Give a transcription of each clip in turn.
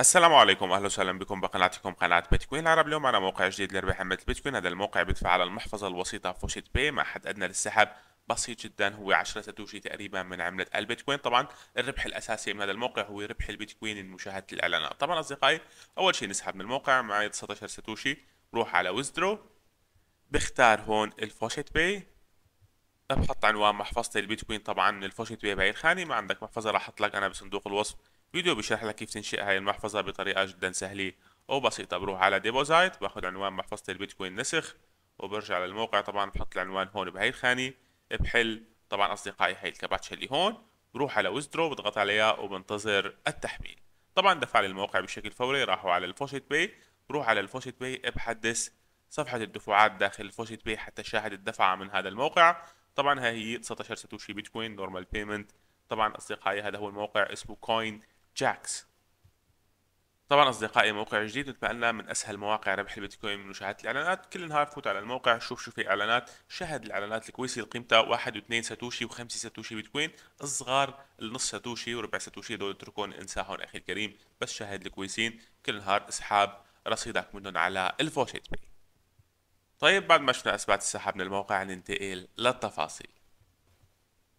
السلام عليكم اهلا وسهلا بكم بقناتكم قناه بيتكوين العرب اليوم على موقع جديد لربح عمله البيتكوين هذا الموقع بيدفع على المحفظه الوسيطه فوشيت باي مع حد ادنى للسحب بسيط جدا هو 10 ساتوشي تقريبا من عمله البيتكوين طبعا الربح الاساسي من هذا الموقع هو ربح البيتكوين من مشاهده الاعلانات طبعا اصدقائي اول شيء نسحب من الموقع معي 19 ساتوشي بروح على ويزدرو بختار هون الفوشيت باي بحط عنوان محفظتي البيتكوين طبعا من الفوشيت باي بهي الخانه ما عندك محفظه راح احط لك انا بصندوق الوصف فيديو بيشرح لك كيف تنشئ هاي المحفظة بطريقة جدا سهلة وبسيطة بروح على ديبوزايت باخد عنوان محفظة البيتكوين نسخ وبرجع للموقع طبعا بحط العنوان هون بهي الخانة بحل طبعا أصدقائي هاي الكباتشة اللي هون بروح على ويزدرو بضغط عليها وبنتظر التحميل طبعا دفع للموقع بشكل فوري راحوا على الفوشيت باي بروح على الفوشيت باي بحدث صفحة الدفعات داخل الفوشيت باي حتى شاهد الدفعة من هذا الموقع طبعا هاي هي 19 ساتوشي بيتكوين نورمال بيمنت طبعا اصدقائي هذا هو الموقع اسمه كوين جاكس طبعا اصدقائي موقع جديد نتمنى من اسهل مواقع ربح البيتكوين من مشاهده الاعلانات كل نهار فوت على الموقع شوف شو في اعلانات شاهد الاعلانات الكويسه قيمتها 1 و2 ساتوشي و5 ساتوشي بيتكوين الصغار النص ساتوشي وربع ساتوشي دول اتركون انساهم اخي الكريم بس شاهد الكويسين كل نهار اسحاب رصيدك منهم على الفوشيت بي طيب بعد ما شفنا اثبات السحاب من الموقع ننتقل للتفاصيل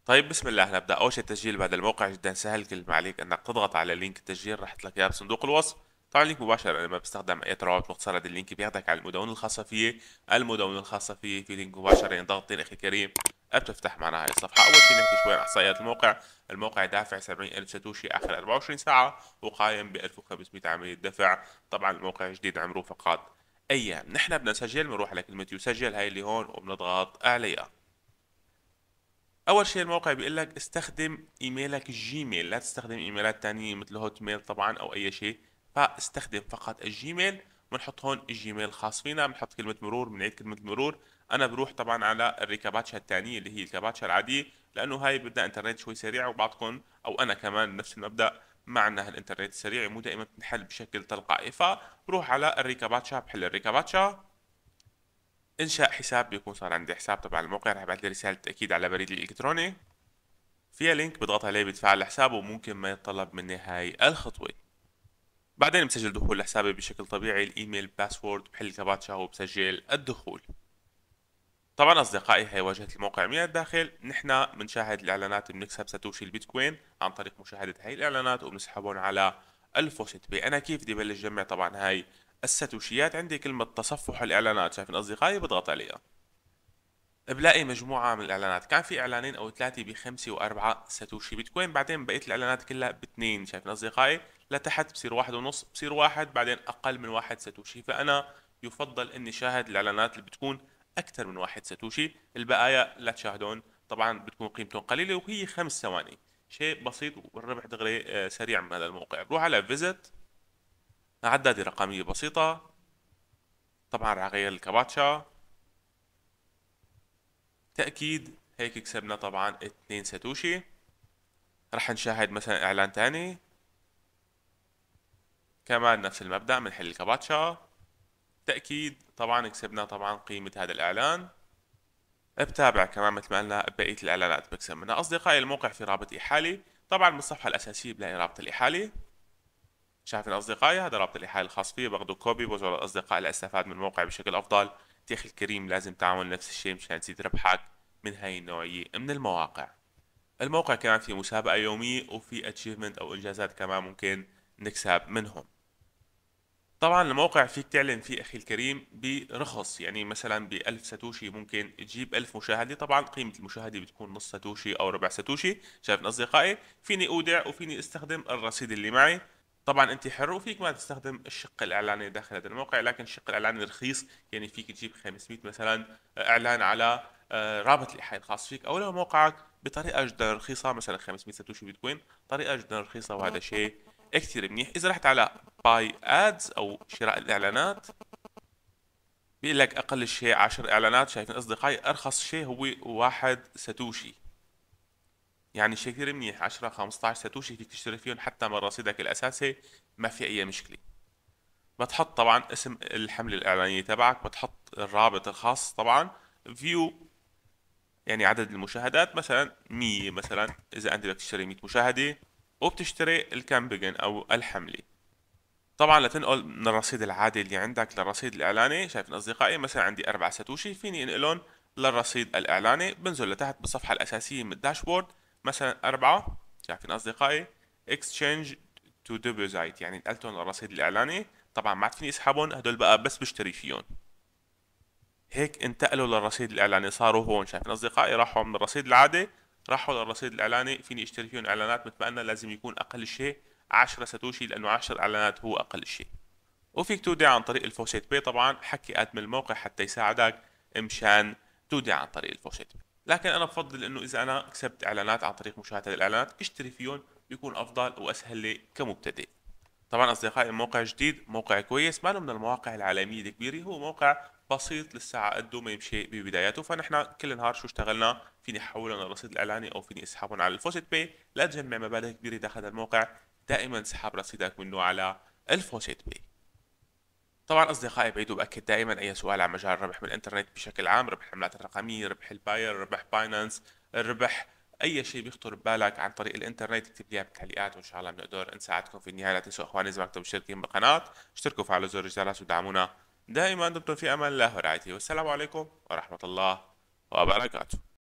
طيب بسم الله نبدأ أول شيء التسجيل بهذا الموقع جدا سهل كل ما عليك أنك تضغط على لينك التسجيل راح لك إياه بصندوق الوصف طبعا لينك مباشر انا ما بستخدم اي روابط مختصره هذا اللينك بياخذك على المدونه الخاصه فيه المدونه الخاصه فيه في لينك مباشر ينضغطين يعني اخي الكريم بتفتح معنا هاي الصفحه اول شيء نحكي شوي عن احصائيات الموقع الموقع دافع 70000 ساتوشي اخر 24 ساعه وقايم ب 1500 عمليه دفع طبعا الموقع جديد عمره فقط ايام نحن بدنا نسجل بنروح على كلمه يسجل هاي اللي هون وبنضغط عليها اول شيء الموقع بيقول لك استخدم ايميلك الجيميل لا تستخدم ايميلات تانية مثل هوت ميل طبعا او اي شيء فاستخدم فقط الجيميل بنحط هون الجيميل الخاص فينا بنحط كلمه مرور بنعيد كلمه مرور انا بروح طبعا على الريكاباتشا الثانيه اللي هي الكاباتشا العاديه لانه هاي بدها انترنت شوي سريع وبعضكم او انا كمان نفس المبدا ما عندنا هالانترنت السريع مو دائما بتنحل بشكل تلقائي فبروح على الريكاباتشا بحل الريكاباتشا انشاء حساب بيكون صار عندي حساب تبع الموقع رح ابعث لي رساله تاكيد على بريدي الالكتروني فيها لينك بضغط عليه بيدفع الحساب وممكن ما يتطلب مني هاي الخطوه بعدين بسجل دخول لحسابي بشكل طبيعي الايميل باسورد بحل كاباتشا وبسجل الدخول طبعا اصدقائي هي واجهه الموقع من الداخل نحن بنشاهد الاعلانات بنكسب ساتوشي البيتكوين عن طريق مشاهده هاي الاعلانات وبنسحبهم على الفوسيت بي انا كيف بدي بلش جمع طبعا هاي الساتوشيات عندي كلمة تصفح الإعلانات شايفين أصدقائي بضغط عليها بلاقي مجموعة من الإعلانات كان في إعلانين أو ثلاثة بخمسة وأربعة ساتوشي بيتكوين بعدين بقية الإعلانات كلها باثنين شايفين أصدقائي لتحت بصير واحد ونص بصير واحد بعدين أقل من واحد ساتوشي فأنا يفضل إني شاهد الإعلانات اللي بتكون أكثر من واحد ساتوشي البقايا لا تشاهدون طبعا بتكون قيمتهم قليلة وهي خمس ثواني شيء بسيط والربح دغري آه، سريع من هذا الموقع روح على فيزت عدادة رقمية بسيطة طبعا راح اغير الكاباتشا تأكيد هيك كسبنا طبعا اتنين ساتوشي راح نشاهد مثلا اعلان تاني كمان نفس المبدأ بنحل الكاباتشا تأكيد طبعا كسبنا طبعا قيمة هذا الاعلان بتابع كمان مثل ما قلنا بقية الاعلانات بكسب منها اصدقائي الموقع في رابط احالي طبعا بالصفحة الاساسية بلاقي رابط الاحالي شايفين أصدقائي هذا رابط الإيحاء الخاص فيه باخذوا كوبي بوزعه للأصدقاء لأستفاد من الموقع بشكل أفضل أخي الكريم لازم تعمل نفس الشيء مشان تزيد ربحك من هاي النوعية من المواقع الموقع كمان في مسابقة يومية وفي اتشيفمنت أو إنجازات كمان ممكن نكسب منهم طبعا الموقع فيك تعلن فيه أخي الكريم برخص يعني مثلا 1000 ساتوشي ممكن تجيب 1000 مشاهدة طبعا قيمة المشاهدة بتكون نص ساتوشي أو ربع ساتوشي شايف أصدقائي فيني أودع وفيني استخدم الرصيد اللي معي طبعا انت حر وفيك ما تستخدم الشق الاعلاني داخل هذا الموقع لكن الشق الاعلاني رخيص يعني فيك تجيب 500 مثلا اعلان على آه، رابط الايحاء الخاص فيك او لو موقعك بطريقه جدا رخيصه مثلا 500 ساتوشي بيتكوين طريقه جدا رخيصه وهذا شيء كثير منيح اذا رحت على باي ادز او شراء الاعلانات بيقول لك اقل شيء 10 اعلانات شايفين اصدقائي ارخص شيء هو واحد ساتوشي يعني شيء كثير منيح 10 15 ساتوشي فيك تشتري فيهم حتى من رصيدك الاساسي ما في اي مشكله بتحط طبعا اسم الحمله الاعلانيه تبعك بتحط الرابط الخاص طبعا فيو يعني عدد المشاهدات مثلا 100 مثلا اذا انت بدك تشتري 100 مشاهده وبتشتري الكامبجن او الحمله طبعا لتنقل من الرصيد العادي اللي عندك للرصيد الاعلاني شايفين اصدقائي مثلا عندي اربع ساتوشي فيني انقلهم للرصيد الاعلاني بنزل لتحت بالصفحه الاساسيه من الداشبورد مثلا أربعة شايفين أصدقائي exchange to deposit يعني نقلتهم الرصيد الإعلاني طبعا ما عاد فيني اسحبهم هدول بقى بس بشتري فيهم هيك انتقلوا للرصيد الإعلاني صاروا هون شايفين أصدقائي راحوا من الرصيد العادي راحوا للرصيد الإعلاني فيني اشتري فيهم إعلانات مثل ما قلنا لازم يكون أقل شيء 10 ساتوشي لأنه 10 إعلانات هو أقل شيء وفيك تودع عن طريق الفوشيت بي طبعا حكي ادمن الموقع حتى يساعدك مشان تودع عن طريق الفوشيت بي لكن انا بفضل انه اذا انا كسبت اعلانات عن طريق مشاهده الاعلانات اشتري فيهم بيكون افضل واسهل لي كمبتدئ طبعا اصدقائي موقع جديد موقع كويس ما من المواقع العالميه الكبيره هو موقع بسيط لسه على قده ما يمشي ببداياته فنحن كل نهار شو اشتغلنا فيني احولهم للرصيد الاعلاني او فيني اسحبهم على الفوسيت باي لا تجمع مبالغ كبيره داخل الموقع دائما سحب رصيدك منه على الفوسيت باي طبعا أصدقائي بعيد وباكد دائما أي سؤال عن مجال الربح بالإنترنت بشكل عام ربح العملات الرقمية ربح الباير ربح باينانس الربح اي شيء بيخطر ببالك عن طريق الانترنت اكتب لي بالتعليقات وان شاء الله بنقدر نساعدكم في النهايه لا تنسوا اخواني اذا ما مشتركين بالقناه اشتركوا وفعلوا زر الجرس ودعمونا دائما دمتم في امان الله ورعايته والسلام عليكم ورحمه الله وبركاته